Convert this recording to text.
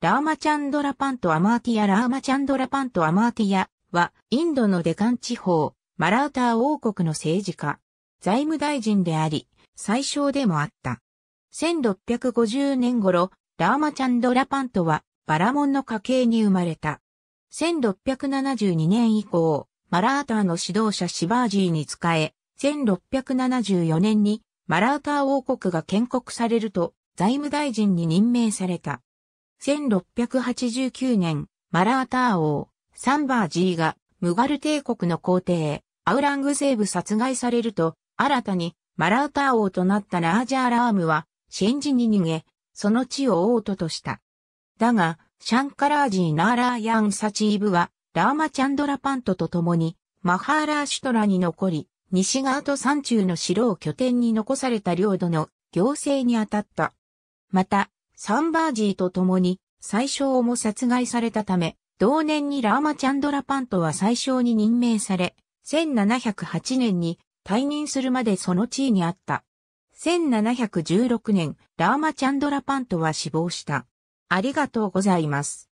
ラーマチャンドラパントアマーティアラーマチャンドラパントアマーティアは、インドのデカン地方、マラーター王国の政治家、財務大臣であり、最小でもあった。1650年頃、ラーマチャンドラパントは、バラモンの家系に生まれた。1672年以降、マラーターの指導者シバージーに仕え、1674年にマラーター王国が建国されると財務大臣に任命された。1689年、マラーター王、サンバージーが、ムガル帝国の皇帝、アウラングゼーブ殺害されると、新たに、マラーター王となったラージャーラームは、シェンジに逃げ、その地を王都とした。だが、シャンカラージーナーラーヤンサチーブは、ラーマチャンドラパントと共に、マハーラーシュトラに残り、西側と山中の城を拠点に残された領土の行政に当たった。また、サンバージーと共に最小も殺害されたため、同年にラーマチャンドラパントは最小に任命され、1708年に退任するまでその地位にあった。1716年、ラーマチャンドラパントは死亡した。ありがとうございます。